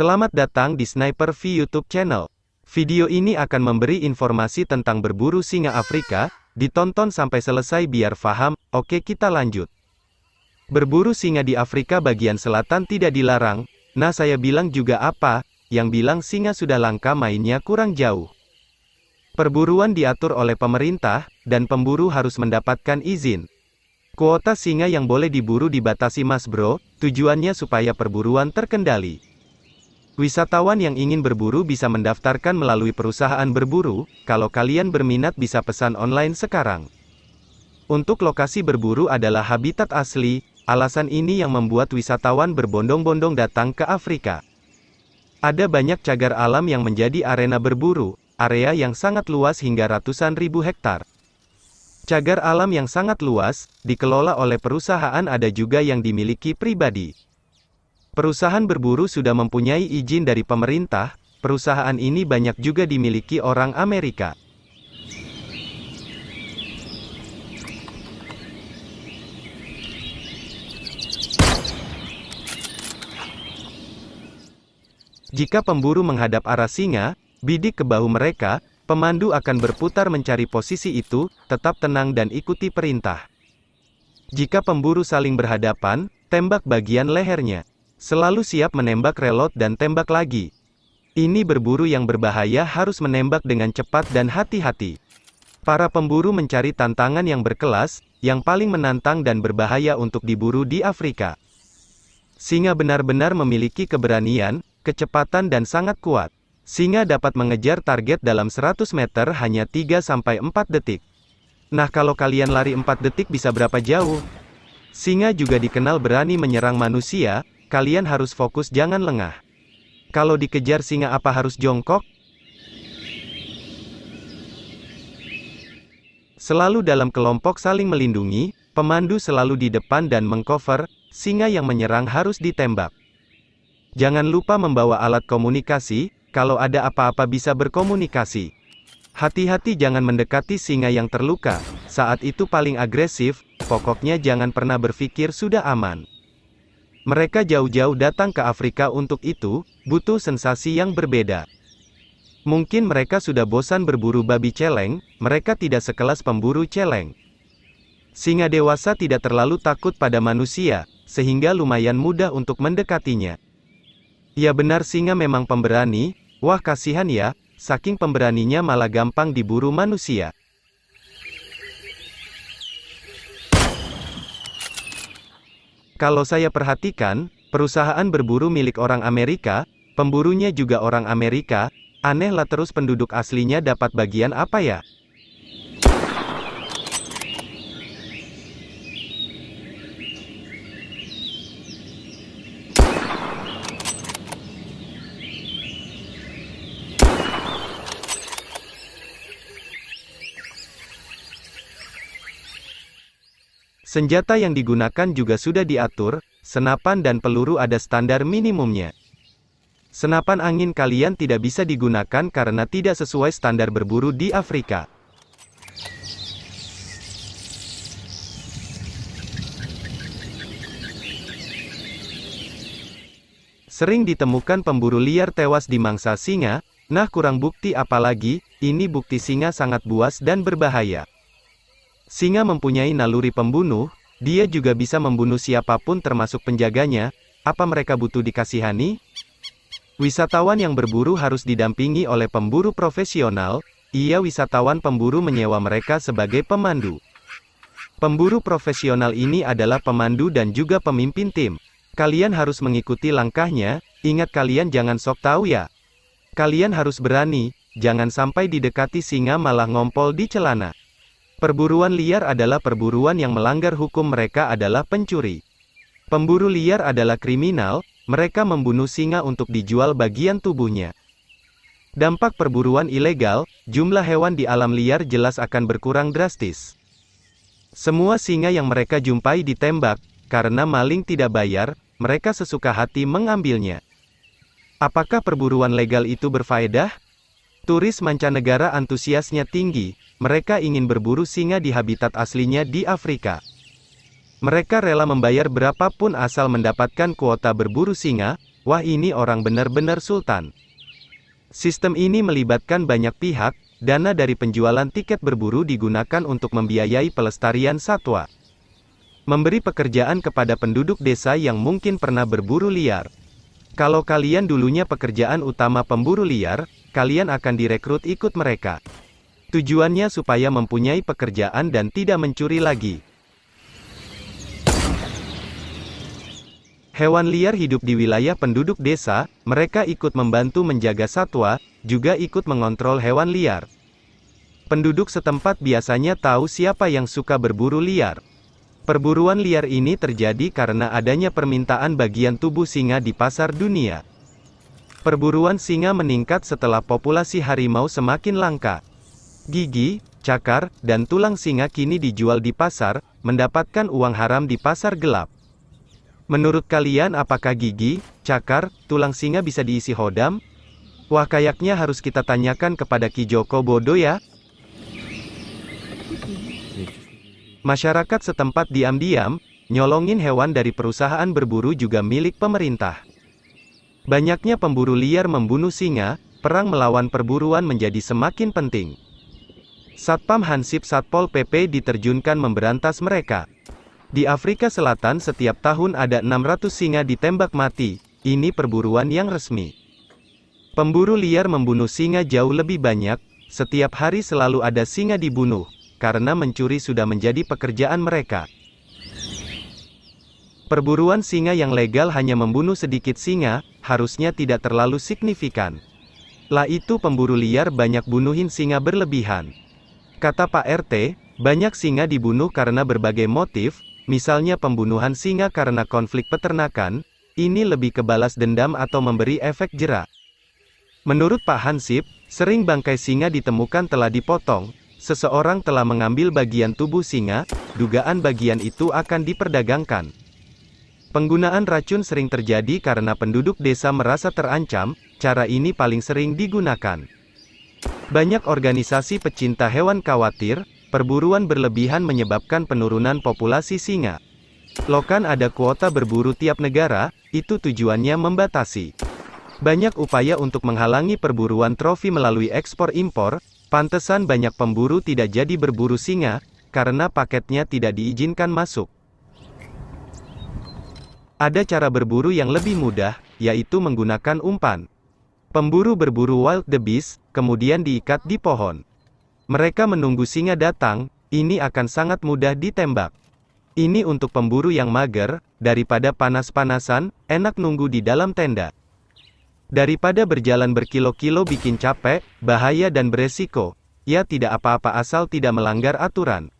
Selamat datang di Sniper V YouTube channel. Video ini akan memberi informasi tentang berburu singa Afrika, ditonton sampai selesai biar faham. oke kita lanjut. Berburu singa di Afrika bagian selatan tidak dilarang, nah saya bilang juga apa, yang bilang singa sudah langka mainnya kurang jauh. Perburuan diatur oleh pemerintah, dan pemburu harus mendapatkan izin. Kuota singa yang boleh diburu dibatasi mas bro, tujuannya supaya perburuan terkendali. Wisatawan yang ingin berburu bisa mendaftarkan melalui perusahaan berburu, kalau kalian berminat bisa pesan online sekarang. Untuk lokasi berburu adalah habitat asli, alasan ini yang membuat wisatawan berbondong-bondong datang ke Afrika. Ada banyak cagar alam yang menjadi arena berburu, area yang sangat luas hingga ratusan ribu hektar. Cagar alam yang sangat luas, dikelola oleh perusahaan ada juga yang dimiliki pribadi. Perusahaan berburu sudah mempunyai izin dari pemerintah, perusahaan ini banyak juga dimiliki orang Amerika. Jika pemburu menghadap arah singa, bidik ke bahu mereka, pemandu akan berputar mencari posisi itu, tetap tenang dan ikuti perintah. Jika pemburu saling berhadapan, tembak bagian lehernya. Selalu siap menembak reload dan tembak lagi. Ini berburu yang berbahaya harus menembak dengan cepat dan hati-hati. Para pemburu mencari tantangan yang berkelas, yang paling menantang dan berbahaya untuk diburu di Afrika. Singa benar-benar memiliki keberanian, kecepatan dan sangat kuat. Singa dapat mengejar target dalam 100 meter hanya 3-4 detik. Nah kalau kalian lari 4 detik bisa berapa jauh? Singa juga dikenal berani menyerang manusia, kalian harus fokus jangan lengah. Kalau dikejar singa apa harus jongkok? Selalu dalam kelompok saling melindungi, pemandu selalu di depan dan mengcover, singa yang menyerang harus ditembak. Jangan lupa membawa alat komunikasi, kalau ada apa-apa bisa berkomunikasi. Hati-hati jangan mendekati singa yang terluka, saat itu paling agresif, pokoknya jangan pernah berpikir sudah aman. Mereka jauh-jauh datang ke Afrika untuk itu, butuh sensasi yang berbeda. Mungkin mereka sudah bosan berburu babi celeng, mereka tidak sekelas pemburu celeng. Singa dewasa tidak terlalu takut pada manusia, sehingga lumayan mudah untuk mendekatinya. Ya benar singa memang pemberani, wah kasihan ya, saking pemberaninya malah gampang diburu manusia. Kalau saya perhatikan, perusahaan berburu milik orang Amerika, pemburunya juga orang Amerika, anehlah terus penduduk aslinya dapat bagian apa ya? Senjata yang digunakan juga sudah diatur, senapan dan peluru ada standar minimumnya. Senapan angin kalian tidak bisa digunakan karena tidak sesuai standar berburu di Afrika. Sering ditemukan pemburu liar tewas di mangsa singa, nah kurang bukti apalagi, ini bukti singa sangat buas dan berbahaya. Singa mempunyai naluri pembunuh, dia juga bisa membunuh siapapun termasuk penjaganya, apa mereka butuh dikasihani? Wisatawan yang berburu harus didampingi oleh pemburu profesional, ia wisatawan pemburu menyewa mereka sebagai pemandu. Pemburu profesional ini adalah pemandu dan juga pemimpin tim. Kalian harus mengikuti langkahnya, ingat kalian jangan sok tahu ya. Kalian harus berani, jangan sampai didekati singa malah ngompol di celana. Perburuan liar adalah perburuan yang melanggar hukum mereka adalah pencuri. Pemburu liar adalah kriminal, mereka membunuh singa untuk dijual bagian tubuhnya. Dampak perburuan ilegal, jumlah hewan di alam liar jelas akan berkurang drastis. Semua singa yang mereka jumpai ditembak, karena maling tidak bayar, mereka sesuka hati mengambilnya. Apakah perburuan legal itu berfaedah? Turis mancanegara antusiasnya tinggi, mereka ingin berburu singa di habitat aslinya di Afrika. Mereka rela membayar berapapun asal mendapatkan kuota berburu singa, wah ini orang benar-benar sultan. Sistem ini melibatkan banyak pihak, dana dari penjualan tiket berburu digunakan untuk membiayai pelestarian satwa. Memberi pekerjaan kepada penduduk desa yang mungkin pernah berburu liar. Kalau kalian dulunya pekerjaan utama pemburu liar, kalian akan direkrut ikut mereka. Tujuannya supaya mempunyai pekerjaan dan tidak mencuri lagi. Hewan liar hidup di wilayah penduduk desa, mereka ikut membantu menjaga satwa, juga ikut mengontrol hewan liar. Penduduk setempat biasanya tahu siapa yang suka berburu liar. Perburuan liar ini terjadi karena adanya permintaan bagian tubuh singa di pasar dunia. Perburuan singa meningkat setelah populasi harimau semakin langka gigi, cakar, dan tulang singa kini dijual di pasar, mendapatkan uang haram di pasar gelap. Menurut kalian apakah gigi, cakar, tulang singa bisa diisi hodam? Wah kayaknya harus kita tanyakan kepada Ki Joko Bodo ya. Masyarakat setempat diam-diam, nyolongin hewan dari perusahaan berburu juga milik pemerintah. Banyaknya pemburu liar membunuh singa, perang melawan perburuan menjadi semakin penting. Satpam Hansip Satpol PP diterjunkan memberantas mereka. Di Afrika Selatan setiap tahun ada 600 singa ditembak mati, ini perburuan yang resmi. Pemburu liar membunuh singa jauh lebih banyak, setiap hari selalu ada singa dibunuh, karena mencuri sudah menjadi pekerjaan mereka. Perburuan singa yang legal hanya membunuh sedikit singa, harusnya tidak terlalu signifikan. Lah itu pemburu liar banyak bunuhin singa berlebihan. Kata Pak RT, banyak singa dibunuh karena berbagai motif, misalnya pembunuhan singa karena konflik peternakan, ini lebih ke balas dendam atau memberi efek jera. Menurut Pak Hansip, sering bangkai singa ditemukan telah dipotong, seseorang telah mengambil bagian tubuh singa, dugaan bagian itu akan diperdagangkan. Penggunaan racun sering terjadi karena penduduk desa merasa terancam, cara ini paling sering digunakan. Banyak organisasi pecinta hewan khawatir, perburuan berlebihan menyebabkan penurunan populasi singa. Lokan ada kuota berburu tiap negara, itu tujuannya membatasi. Banyak upaya untuk menghalangi perburuan trofi melalui ekspor-impor, pantesan banyak pemburu tidak jadi berburu singa, karena paketnya tidak diizinkan masuk. Ada cara berburu yang lebih mudah, yaitu menggunakan umpan. Pemburu berburu wild the beast, kemudian diikat di pohon. Mereka menunggu singa datang, ini akan sangat mudah ditembak. Ini untuk pemburu yang mager, daripada panas-panasan, enak nunggu di dalam tenda. Daripada berjalan berkilo-kilo bikin capek, bahaya dan beresiko. Ya tidak apa-apa asal tidak melanggar aturan.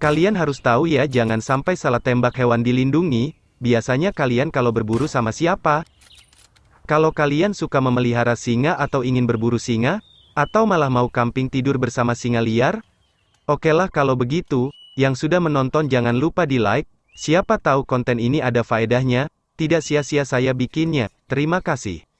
Kalian harus tahu ya jangan sampai salah tembak hewan dilindungi, biasanya kalian kalau berburu sama siapa, kalau kalian suka memelihara singa atau ingin berburu singa, atau malah mau camping tidur bersama singa liar? Oke lah kalau begitu, yang sudah menonton jangan lupa di like, siapa tahu konten ini ada faedahnya, tidak sia-sia saya bikinnya, terima kasih.